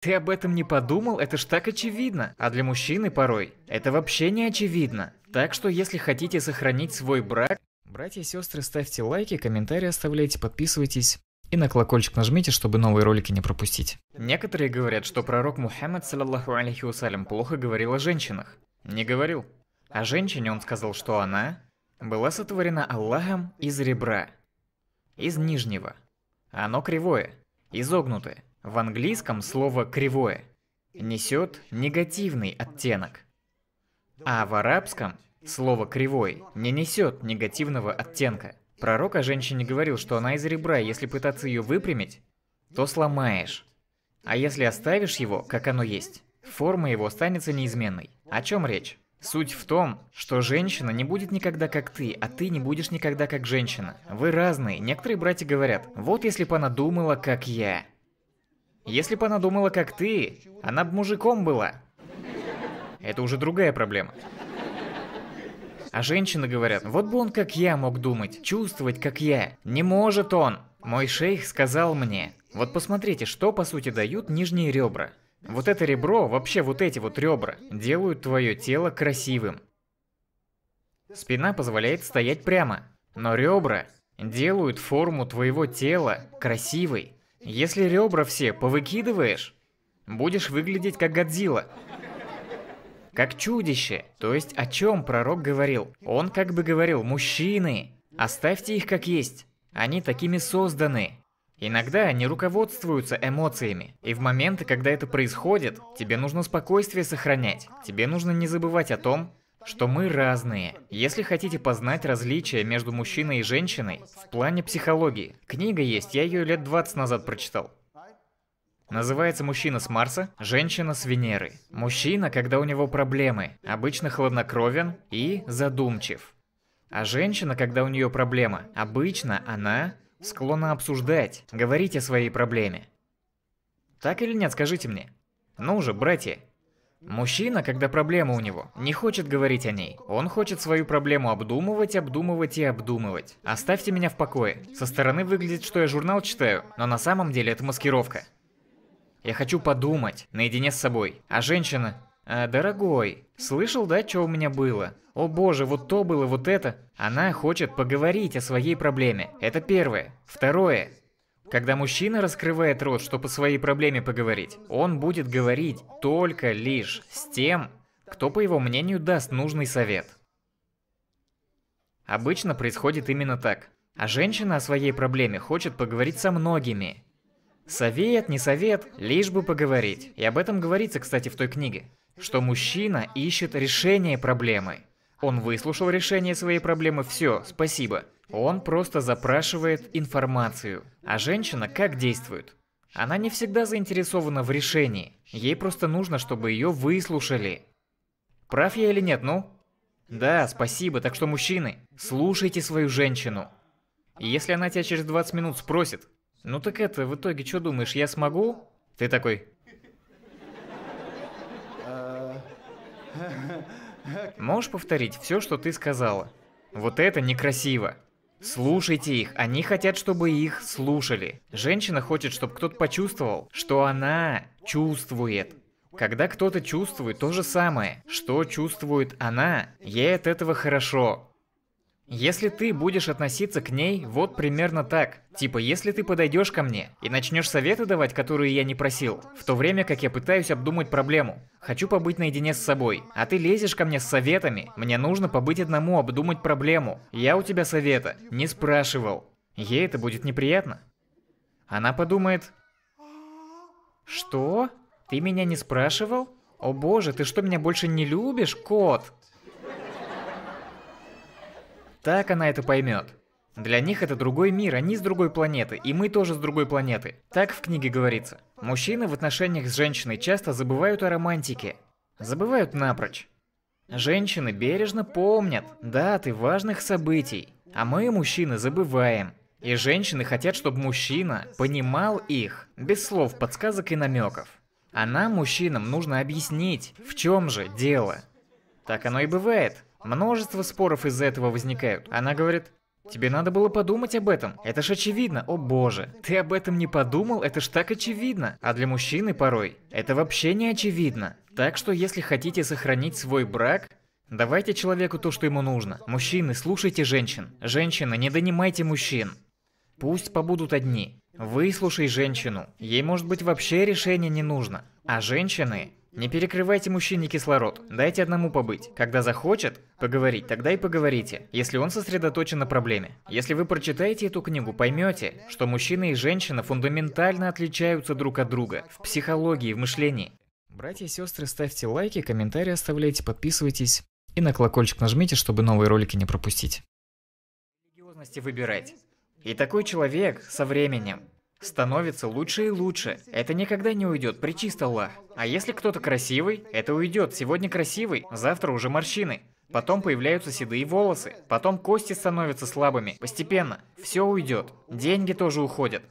Ты об этом не подумал? Это ж так очевидно. А для мужчины порой это вообще не очевидно. Так что если хотите сохранить свой брак... Братья и сестры, ставьте лайки, комментарии оставляйте, подписывайтесь. И на колокольчик нажмите, чтобы новые ролики не пропустить. Некоторые говорят, что пророк Мухаммад, саллаллаху алейхи вассалям, плохо говорил о женщинах. Не говорил. О женщине он сказал, что она была сотворена Аллахом из ребра, из нижнего. Оно кривое, изогнутое. В английском слово «кривое» несет негативный оттенок, а в арабском слово «кривой» не несет негативного оттенка. Пророк о женщине говорил, что она из ребра, если пытаться ее выпрямить, то сломаешь. А если оставишь его, как оно есть, форма его останется неизменной. О чем речь? Суть в том, что женщина не будет никогда как ты, а ты не будешь никогда как женщина. Вы разные. Некоторые братья говорят, вот если бы она думала, как я. Если бы она думала, как ты, она бы мужиком была. Это уже другая проблема. А женщины говорят, вот бы он как я мог думать, чувствовать как я. Не может он. Мой шейх сказал мне. Вот посмотрите, что по сути дают нижние ребра. Вот это ребро, вообще вот эти вот ребра, делают твое тело красивым. Спина позволяет стоять прямо, но ребра делают форму твоего тела красивой. Если ребра все повыкидываешь, будешь выглядеть как Годзилла. Как чудище. То есть о чем пророк говорил? Он как бы говорил, мужчины, оставьте их как есть. Они такими созданы. Иногда они руководствуются эмоциями, и в моменты, когда это происходит, тебе нужно спокойствие сохранять. Тебе нужно не забывать о том, что мы разные. Если хотите познать различия между мужчиной и женщиной в плане психологии, книга есть, я ее лет 20 назад прочитал. Называется «Мужчина с Марса, женщина с Венеры». Мужчина, когда у него проблемы, обычно хладнокровен и задумчив. А женщина, когда у нее проблема, обычно она склонна обсуждать, говорить о своей проблеме. Так или нет, скажите мне? Ну уже братья, Мужчина, когда проблема у него, не хочет говорить о ней. Он хочет свою проблему обдумывать, обдумывать и обдумывать. Оставьте меня в покое. Со стороны выглядит, что я журнал читаю, но на самом деле это маскировка. Я хочу подумать, наедине с собой. А женщина... А, дорогой, слышал, да, что у меня было? О боже, вот то было, вот это. Она хочет поговорить о своей проблеме. Это первое. Второе. Когда мужчина раскрывает рот, чтобы по своей проблеме поговорить, он будет говорить только лишь с тем, кто, по его мнению, даст нужный совет. Обычно происходит именно так. А женщина о своей проблеме хочет поговорить со многими. Совет, не совет, лишь бы поговорить. И об этом говорится, кстати, в той книге. Что мужчина ищет решение проблемы. Он выслушал решение своей проблемы, все, спасибо. Он просто запрашивает информацию. А женщина как действует? Она не всегда заинтересована в решении. Ей просто нужно, чтобы ее выслушали. Прав я или нет, ну? Да, спасибо, так что, мужчины, слушайте свою женщину. если она тебя через 20 минут спросит, ну так это, в итоге, что думаешь, я смогу? Ты такой... Можешь повторить все, что ты сказала? Вот это некрасиво. Слушайте их, они хотят, чтобы их слушали. Женщина хочет, чтобы кто-то почувствовал, что она чувствует. Когда кто-то чувствует то же самое, что чувствует она, ей от этого хорошо. Если ты будешь относиться к ней вот примерно так. Типа, если ты подойдешь ко мне и начнешь советы давать, которые я не просил, в то время как я пытаюсь обдумать проблему. Хочу побыть наедине с собой, а ты лезешь ко мне с советами. Мне нужно побыть одному, обдумать проблему. Я у тебя совета не спрашивал. Ей это будет неприятно. Она подумает... Что? Ты меня не спрашивал? О боже, ты что, меня больше не любишь, кот? Так она это поймет. Для них это другой мир, они с другой планеты, и мы тоже с другой планеты. Так в книге говорится. Мужчины в отношениях с женщиной часто забывают о романтике. Забывают напрочь. Женщины бережно помнят даты важных событий, а мы, мужчины, забываем. И женщины хотят, чтобы мужчина понимал их, без слов, подсказок и намеков. А нам, мужчинам, нужно объяснить, в чем же дело. Так оно и бывает. Множество споров из-за этого возникают. Она говорит, Тебе надо было подумать об этом. Это ж очевидно, о боже. Ты об этом не подумал, это ж так очевидно. А для мужчины порой это вообще не очевидно. Так что если хотите сохранить свой брак, давайте человеку то, что ему нужно. Мужчины, слушайте женщин. Женщины, не донимайте мужчин. Пусть побудут одни. Выслушай женщину. Ей может быть вообще решение не нужно. А женщины, не перекрывайте мужчине кислород, дайте одному побыть. Когда захочет поговорить, тогда и поговорите, если он сосредоточен на проблеме. Если вы прочитаете эту книгу, поймете, что мужчина и женщина фундаментально отличаются друг от друга в психологии, в мышлении. Братья и сестры, ставьте лайки, комментарии оставляйте, подписывайтесь и на колокольчик нажмите, чтобы новые ролики не пропустить. Религиозности выбирать. И такой человек со временем становится лучше и лучше. Это никогда не уйдет, причист Аллах. А если кто-то красивый, это уйдет. Сегодня красивый, завтра уже морщины. Потом появляются седые волосы, потом кости становятся слабыми, постепенно. Все уйдет. Деньги тоже уходят.